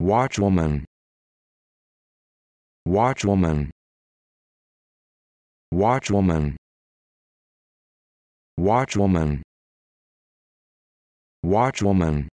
Watch woman. Watch woman. Watch woman. Watch woman. Watch woman.